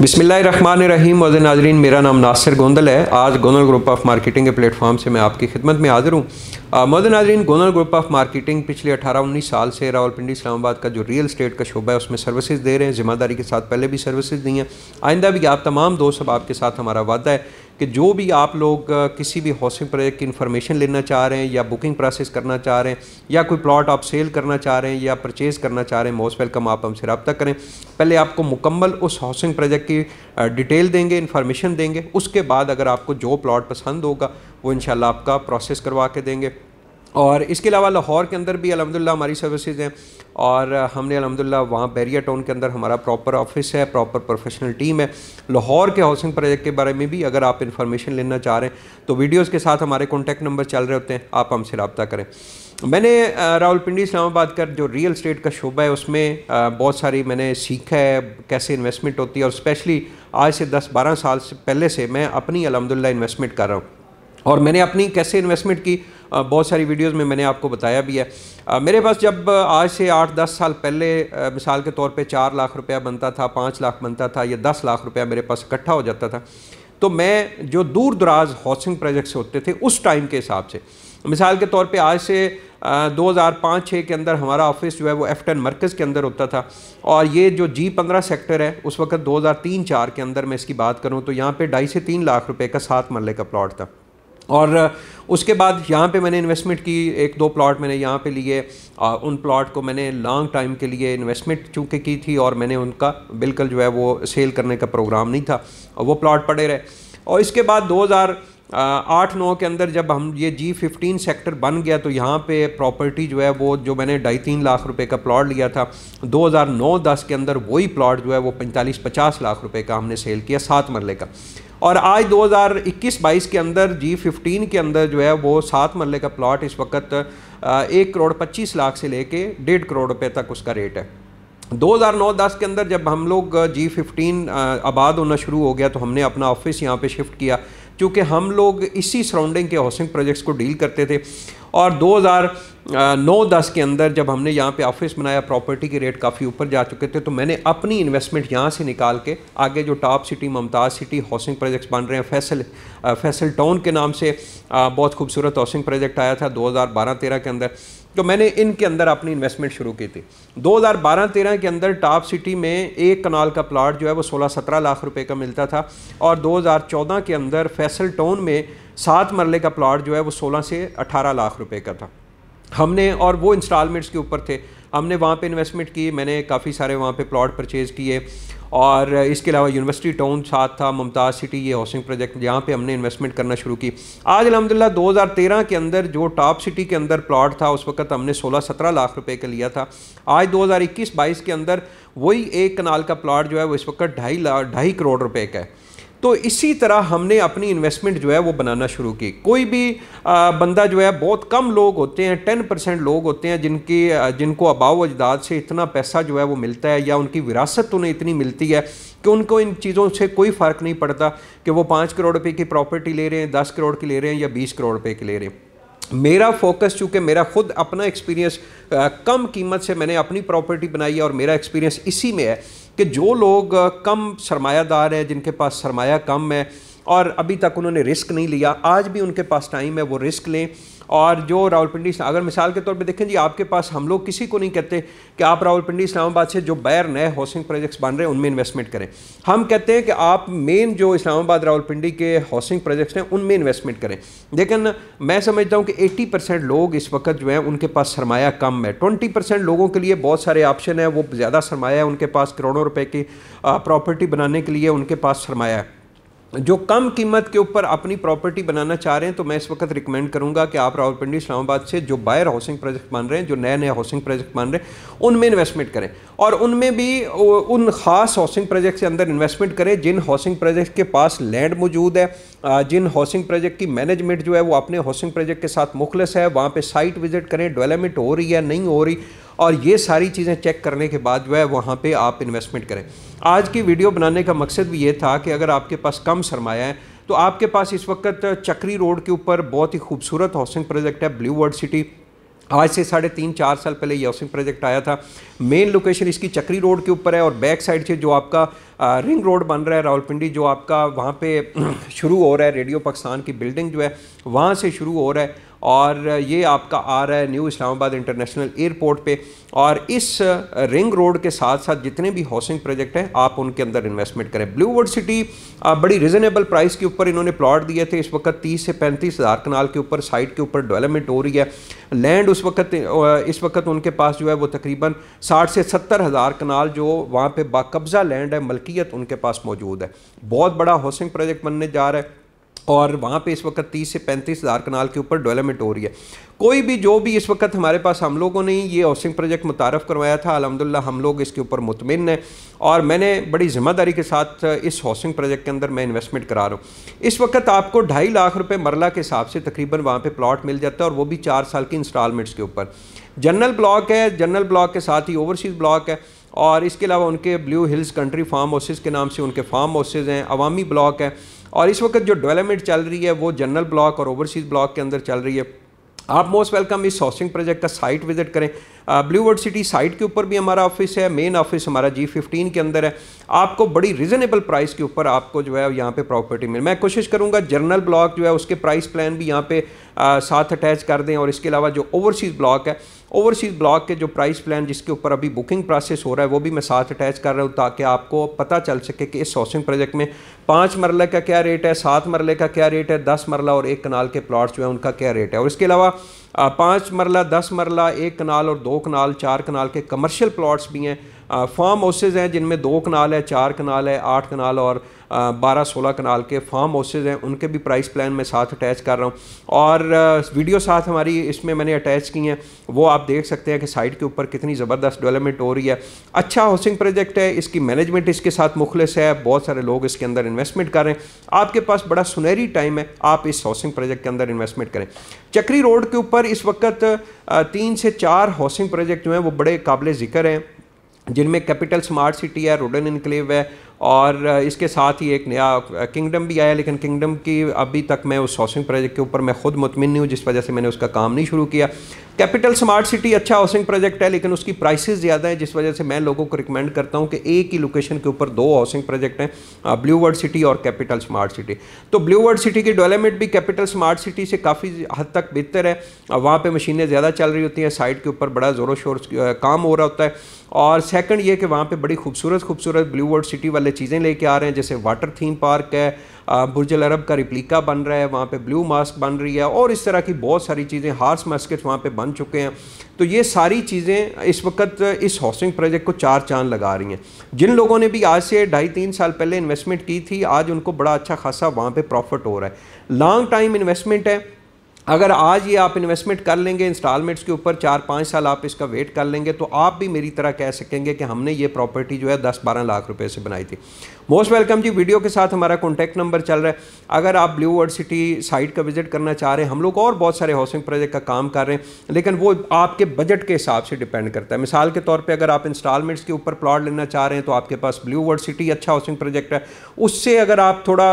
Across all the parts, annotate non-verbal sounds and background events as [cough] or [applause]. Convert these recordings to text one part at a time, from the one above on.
रहीम was नाजरीन मेरा नाम नासिर गोंदल है आज गोनल ग्रुप ऑफ मार्केटिंग के प्लेटफॉर्म से मैं आपकी खिदमत में हाजिर हूँ मदन नाजरीन गोनल ग्रुप ऑफ मार्केटिंग पिछले 18-19 साल से रावलपिंडी इस्लामाबाद का जो रियल स्टेट का शोबा है उसमें सर्विसेज दे रहे हैं ज़िम्मेदारी के साथ पहले भी सर्विसेज दी हैं आइंदा भी आप तमाम दोस्त अब आपके साथ हमारा वादा है कि जो भी आप लोग किसी भी हाउसिंग प्रोजेक्ट की इन्फॉर्मेशन लेना चाह रहे हैं या बुकिंग प्रोसेस करना चाह रहे हैं या कोई प्लॉट आप सेल करना चाह रहे हैं या परचेज़ करना चाह रहे हैं मोस्ट वेलकम आप हमसे रबता करें पहले आपको मुकम्मल उस हाउसिंग प्रोजेक्ट की डिटेल देंगे इन्फॉर्मेशन देंगे उसके बाद अगर आपको जो प्लॉट पसंद होगा वो इन आपका प्रोसेस करवा के देंगे और इसके अलावा लाहौर के अंदर भी अलहमदिल्ला हमारी सर्विसेज हैं और हमने अलहमदिल्ला वहाँ बैरिया टाउन के अंदर हमारा प्रॉपर ऑफिस है प्रॉपर प्रोफेशनल टीम है लाहौर के हाउसिंग प्रोजेक्ट के बारे में भी अगर आप इन्फॉर्मेशन लेना चाह रहे हैं तो वीडियोज़ के साथ हमारे कॉन्टैक्ट नंबर चल रहे होते हैं आप हमसे रबता करें मैंने रावलपिंडी इस्लामाबाद का जो रियल स्टेट का शोबा है उसमें बहुत सारी मैंने सीखा है कैसे इन्वेस्टमेंट होती है और स्पेशली आज से 10-12 साल से पहले से मैं अपनी अलहमदिल्ला इन्वेस्टमेंट कर रहा हूँ और मैंने अपनी कैसे इन्वेस्टमेंट की बहुत सारी वीडियोस में मैंने आपको बताया भी है मेरे पास जब आज से आठ दस साल पहले मिसाल के तौर पे चार लाख रुपया बनता था पाँच लाख बनता था या दस लाख रुपया मेरे पास इकट्ठा हो जाता था तो मैं जो दूर दराज हाउसिंग प्रोजेक्ट्स होते थे उस टाइम के हिसाब से मिसाल के तौर पे आज से दो हज़ार पाँच छः के अंदर हमारा ऑफिस जो है वो एफ टेन मरकज़ के अंदर होता था और ये जो जी पंद्रह सेक्टर है उस वक्त दो हज़ार तीन चार के अंदर मैं इसकी बात करूँ तो यहाँ पे ढाई से तीन लाख रुपए का सात मरल का प्लॉट था और उसके बाद यहाँ पे मैंने इन्वेस्टमेंट की एक दो प्लॉट मैंने यहाँ पे लिए उन प्लॉट को मैंने लॉन्ग टाइम के लिए इन्वेस्टमेंट चूँकि की थी और मैंने उनका बिल्कुल जो है वो सेल करने का प्रोग्राम नहीं था और वो प्लॉट पड़े रहे और इसके बाद 2008 नौ के अंदर जब हम ये जी फिफ्टीन सेक्टर बन गया तो यहाँ पे प्रॉपर्टी जो है वो जो मैंने ढाई तीन लाख रुपए का प्लॉट लिया था 2009-10 के अंदर वही प्लॉट जो है वो पैंतालीस पचास लाख रुपए का हमने सेल किया सात मरले का और आज 2021-22 के अंदर जी फिफ्टीन के अंदर जो है वो सात मरले का प्लॉट इस वक्त एक करोड़ पच्चीस लाख से लेके डेढ़ करोड़ रुपये तक उसका रेट है 2009-10 के अंदर जब हम लोग जी फिफ्टीन आबाद होना शुरू हो गया तो हमने अपना ऑफिस यहाँ पे शिफ्ट किया क्योंकि हम लोग इसी सराउंडिंग के हाउसिंग प्रोजेक्ट्स को डील करते थे और 2009-10 के अंदर जब हमने यहाँ पे ऑफिस बनाया प्रॉपर्टी के रेट काफ़ी ऊपर जा चुके थे तो मैंने अपनी इन्वेस्टमेंट यहाँ से निकाल के आगे जो top city Mumtaz city housing projects बन रहे हैं फैसल फैसल टाउन के नाम से बहुत खूबसूरत हाउसिंग प्रोजेक्ट आया था 2012-13 के अंदर तो मैंने इनके अंदर अपनी इन्वेस्टमेंट शुरू की थी 2012-13 के अंदर टॉप सिटी में एक कनाल का प्लाट जो है वो 16-17 लाख रुपए का मिलता था और 2014 के अंदर फैसल टाउन में सात मरले का प्लाट जो है वो 16 से 18 लाख रुपए का था हमने और वो इंस्टॉलमेंट्स के ऊपर थे हमने वहाँ पे इन्वेस्टमेंट की मैंने काफ़ी सारे वहाँ पे प्लॉट परचेज़ किए और इसके अलावा यूनिवर्सिटी टाउन साथ था मुमताज़ सिटी ये हाउसिंग प्रोजेक्ट जहाँ पे हमने इन्वेस्टमेंट करना शुरू की आज अलहमदिल्ला 2013 के अंदर जो टॉप सिटी के अंदर प्लॉट था उस वक्त हमने 16-17 लाख रुपए का लिया था आज 2021-22 के अंदर वही एक कनाल का प्लाट जो है वो इस वक्त ढाई लाख ढाई करोड़ रुपये का है तो इसी तरह हमने अपनी इन्वेस्टमेंट जो है वो बनाना शुरू की कोई भी आ, बंदा जो है बहुत कम लोग होते हैं टेन परसेंट लोग होते हैं जिनकी जिनको अबाव अजदाद से इतना पैसा जो है वो मिलता है या उनकी विरासत उन्हें इतनी मिलती है कि उनको इन चीज़ों से कोई फ़र्क नहीं पड़ता कि वो पाँच करोड़ रुपये की प्रॉपर्टी ले रहे हैं दस करोड़ की ले रहे हैं या बीस करोड़ रुपये की ले रहे हैं मेरा फोकस चूँकि मेरा खुद अपना एक्सपीरियंस कम कीमत से मैंने अपनी प्रॉपर्टी बनाई है और मेरा एक्सपीरियंस इसी में है कि जो लोग कम सरमायादार हैं जिनके पास सरमाया कम है और अभी तक उन्होंने रिस्क नहीं लिया आज भी उनके पास टाइम है वो रिस्क लें और जो रावलपिंडी अगर मिसाल के तौर पे देखें जी आपके पास हम लोग किसी को नहीं कहते कि आप रावलपिंडी इस्लामाबाद से जो बैर नए हाउसिंग प्रोजेक्ट्स बन रहे हैं उनमें इन्वेस्टमेंट करें हम कहते हैं कि आप मेन जो इस्लामाबाद रावलपिंडी के हाउसिंग प्रोजेक्ट्स हैं उनमें इन्वेस्टमेंट करें लेकिन मैं समझता हूँ कि एट्टी परसेंट लोग इस वक्त जो है उनके पास सरमाया कम है ट्वेंटी परसेंट लोगों के लिए बहुत सारे ऑप्शन हैं वो ज़्यादा सरमाया है उनके पास करोड़ों रुपये की प्रॉपर्टी बनाने के लिए उनके पास सरमाया है जो कम कीमत के ऊपर अपनी प्रॉपर्टी बनाना चाह रहे हैं तो मैं इस वक्त रिकमेंड करूंगा कि आप रावलपिंडी इस्लामाबाद से जो बायर हाउसिंग प्रोजेक्ट बन रहे हैं जो नए नए हाउसिंग प्रोजेक्ट बन रहे हैं उनमें इन्वेस्टमेंट करें और उनमें भी उन ख़ास हाउसिंग प्रोजेक्ट के अंदर इन्वेस्टमेंट करें जिन हाउसिंग प्रोजेक्ट के पास लैंड मौजूद है जिन हाउसिंग प्रोजेक्ट की मैनेजमेंट जो है वो अपने हाउसिंग प्रोजेक्ट के साथ मुखलस है वहाँ पर साइट विज़िट करें डेवलपमेंट हो रही है नहीं हो रही और ये सारी चीज़ें चेक करने के बाद जो है वहाँ पर आप इन्वेस्टमेंट करें आज की वीडियो बनाने का मकसद भी ये था कि अगर आपके पास कम सरमाया है तो आपके पास इस वक्त चक्री रोड के ऊपर बहुत ही खूबसूरत हाउसिंग प्रोजेक्ट है ब्लू वर्ड सिटी आज से साढ़े तीन चार साल पहले ये हाउसिंग प्रोजेक्ट आया था मेन लोकेशन इसकी चक्री रोड के ऊपर है और बैक साइड से जो आपका आ, रिंग रोड बन रहा है रावलपिंडी जो आपका वहाँ पे [clears throat] शुरू हो रहा है रेडियो पाकिस्तान की बिल्डिंग जो है वहाँ से शुरू हो रहा है और ये आपका आ रहा है न्यू इस्लामाबाद इंटरनेशनल एयरपोर्ट पे और इस रिंग रोड के साथ साथ जितने भी हाउसिंग प्रोजेक्ट हैं आप उनके अंदर इन्वेस्टमेंट करें ब्लू सिटी बड़ी रिजनेबल प्राइस के ऊपर इन्होंने प्लॉट दिए थे इस वक्त तीस से पैंतीस हज़ार कनाल के ऊपर साइट के ऊपर डेवलपमेंट हो रही है लैंड उस वक्त इस वक्त उनके पास जो है वो तकरीबन साठ से सत्तर हज़ार कनाल जो वहाँ पर बाकब्ज़ा लैंड है मलकियत उनके पास मौजूद है बहुत बड़ा हाउसिंग प्रोजेक्ट बनने जा रहा है और वहाँ पे इस वक्त 30 से पैंतीस हज़ार कनाल के ऊपर डेवलपमेंट हो रही है कोई भी जो भी इस वक्त हमारे पास हम लोगों ने ये हाउसिंग प्रोजेक्ट मुतारफ़ करवाया था अलहमदिल्ला हम लोग इसके ऊपर मुतमिन हैं और मैंने बड़ी ज़िम्मेदारी के साथ इस हाउसिंग प्रोजेक्ट के अंदर मैं इन्वेस्टमेंट करा रहा हूँ इस वक्त आपको ढाई लाख रुपये मरला के हिसाब से तकरीबन वहाँ पर प्लाट मिल जाता है और वो भी चार साल की इंस्टॉलमेंट्स के ऊपर जनरल ब्लॉक है जनरल ब्लॉक के साथ ही ओवरसीज़ ब्लॉक है और इसके अलावा उनके Blue Hills country farmhouses के नाम से उनके फार्म हाउसेज़ हैं अवामी ब्लॉक है और इस वक्त जो डेवलपमेंट चल रही है वो जनरल ब्लॉक और ओवरसीज़ ब्लॉक के अंदर चल रही है आप मोस्ट वेलकम इस हाउसिंग प्रोजेक्ट का साइट विज़िट करें ब्लू वर्ड सिटी साइट के ऊपर भी हमारा ऑफिस है मेन ऑफिस हमारा जी फिफ्टीन के अंदर है आपको बड़ी रीज़नेबल प्राइस के ऊपर आपको जो है यहाँ पे प्रॉपर्टी मिल मैं कोशिश करूँगा जर्नल ब्लॉक जो है उसके प्राइस प्लान भी यहाँ पे आ, साथ अटैच कर दें और इसके अलावा जो ओवरसीज़ ब्लॉक है ओवरसीज़ ब्लॉक के जो प्राइस प्लान जिसके ऊपर अभी बुकिंग प्रोसेस हो रहा है वो भी मैं साथ अटैच कर रहा हूँ ताकि आपको पता चल सके कि इस हाउसिंग प्रोजेक्ट में पाँच मरले का क्या रेट है सात मरले का क्या रेट है दस मरला और एक कनाल के प्लाट्स जो है उनका क्या रेट है और इसके अलावा पाँच मरला दस मरला एक कनाल और दो कनाल चार कनाल के कमर्शियल प्लाट्स भी हैं फार्म हाउसेज हैं जिनमें दो कनाल है चार कनाल है आठ कनाल और बारह सोलह कनाल के फार्म हाउसेज हैं उनके भी प्राइस प्लान मैं साथ अटैच कर रहा हूँ और वीडियो साथ हमारी इसमें मैंने अटैच की हैं वो आप देख सकते हैं कि साइट के ऊपर कितनी ज़बरदस्त डेवलपमेंट हो रही है अच्छा हाउसिंग प्रोजेक्ट है इसकी मैनेजमेंट इसके साथ मुखलस है बहुत सारे लोग इसके अंदर इन्वेस्टमेंट कर रहे हैं आपके पास बड़ा सुनहरी टाइम है आप इस हाउसिंग प्रोजेक्ट के अंदर इन्वेस्टमेंट करें चक्री रोड के ऊपर इस वक्त तीन से चार हाउसिंग प्रोजेक्ट जो हैं वो बड़े काबिल ज़िक्र हैं जिनमें कैपिटल स्मार्ट सिटी है रोडन इनक्लेव है और इसके साथ ही एक नया किंगडम भी आया लेकिन किंगडम की अभी तक मैं उस हाउसिंग प्रोजेक्ट के ऊपर मैं खुद मुतमिन नहीं हूँ जिस वजह से मैंने उसका काम नहीं शुरू किया कैपिटल स्मार्ट सिटी अच्छा हाउसिंग प्रोजेक्ट है लेकिन उसकी प्राइसेस ज़्यादा है जिस वजह से मैं लोगों को रिकमेंड करता हूँ कि एक ही लोकेशन के ऊपर दो हाउसिंग प्रोजेक्ट हैं ब्लू वर्ड सिटी और कैपिटल स्मार्ट सिटी तो ब्लू वर्ड सिटी की डेवलपमेंट भी कैपिटल स्मार्ट सिटी से काफ़ी हद तक बेहतर है वहाँ पर मशीनें ज़्यादा चल रही होती हैं साइड के ऊपर बड़ा ज़ोरों शोर काम हो रहा होता है और सेकंड ये कि वहाँ पर बड़ी खूबसूरत खूबसूरत ब्लू वर्ड सिटी वाले चीज़ें लेके आ रहे हैं जैसे वाटर थीम पार्क है बुरजल अरब का रिप्लिका बन रहा है वहाँ पर ब्लू मास्क बन रही है और इस तरह की बहुत सारी चीज़ें हार्स मस्कट वहाँ पर बन चुके हैं तो ये सारी चीज़ें इस वक्त इस हाउसिंग प्रोजेक्ट को चार चांद लगा रही हैं जिन लोगों ने भी आज से ढाई तीन साल पहले इन्वेस्टमेंट की थी आज उनको बड़ा अच्छा खासा वहाँ पर प्रॉफिट हो रहा है लॉन्ग टाइम इन्वेस्टमेंट है अगर आज ये आप इन्वेस्टमेंट कर लेंगे इंस्टॉलमेंट्स के ऊपर चार पाँच साल आप इसका वेट कर लेंगे तो आप भी मेरी तरह कह सकेंगे कि हमने ये प्रॉपर्टी जो है दस बारह लाख रुपए से बनाई थी मोस्ट वेलकम जी वीडियो के साथ हमारा कॉन्टैक्ट नंबर चल रहा है अगर आप ब्लू वर्ड सिटी साइट का विजिट करना चाह रहे हैं हम लोग और बहुत सारे हाउसिंग प्रोजेक्ट का काम कर रहे हैं लेकिन वो आपके बजट के हिसाब से डिपेंड करता है मिसाल के तौर पर अगर आप इंस्टॉलमेंट्स के ऊपर प्लाट लेना चाह रहे हैं तो आपके पास ब्लू वर्ड सिटी अच्छा हाउसिंग प्रोजेक्ट है उससे अगर आप थोड़ा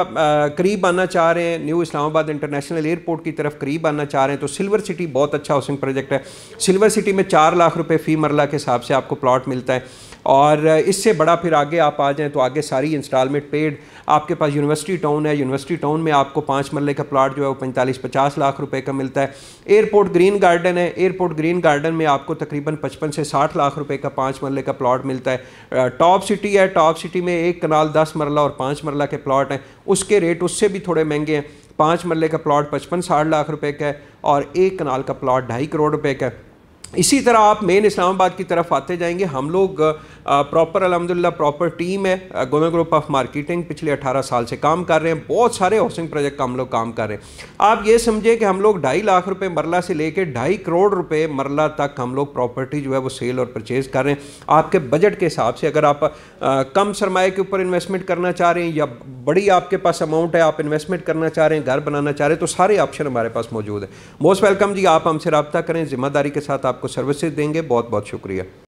करीब आना चाह रहे हैं न्यू इस्लामाबाद इंटरनेशनल एयरपोर्ट की तरफ करीब बनना चाह रहे हैं तो सिल्वर सिटी बहुत अच्छा हाउसिंग प्रोजेक्ट है सिल्वर सिटी में चार लाख रुपये फ़ी मरला के हिसाब से आपको प्लाट मिलता है और इससे बड़ा फिर आगे आप आ जाएँ तो आगे सारी इंस्टॉलमेंट पेड आपके पास यूनिवर्सिटी टाउन है यूनिवर्सिटी टाउन में आपको पाँच मरले का प्लाट जो है वो पैंतालीस पचास लाख रुपए का मिलता है एयरपोर्ट ग्रीन गार्डन है एयरपोर्ट ग्रीन गार्डन में आपको तकरीबन पचपन से साठ लाख रुपए का पाँच मरले का प्लाट मिलता है टॉप सिटी है टॉप सिटी में एक कनाल दस मरला और पाँच मरला के प्लाट हैं उसके रेट उससे भी थोड़े महंगे हैं पाँच मरले का प्लॉट पचपन साठ लाख रुपए का है और एक कनाल का प्लॉट ढाई करोड़ रुपए का है इसी तरह आप मेन इस्लामाबाद की तरफ आते जाएंगे हम लोग प्रॉपर अलहमदिल्ला प्रॉपर टीम है गोना ग्रुप ऑफ मार्केटिंग पिछले 18 साल से काम कर रहे हैं बहुत सारे हाउसिंग प्रोजेक्ट का हम लोग काम कर रहे हैं आप ये समझे कि हम लोग ढाई लाख रुपए मरला से लेकर ढाई करोड़ रुपए मरला तक हम लोग प्रॉपर्टी जो है वो सेल और परचेज़ कर रहे हैं आपके बजट के हिसाब से अगर आप आ, कम सरमाए के ऊपर इन्वेस्टमेंट करना चाह रहे हैं या बड़ी आपके पास अमाउंट है आप इन्वेस्टमेंट करना चाह रहे हैं घर बनाना चाह रहे हैं तो सारे ऑप्शन हमारे पास मौजूद है मोस्ट वेलकम जी आप हमसे रबता करें जिम्मेदारी के साथ आपको सर्विसेज देंगे बहुत बहुत शुक्रिया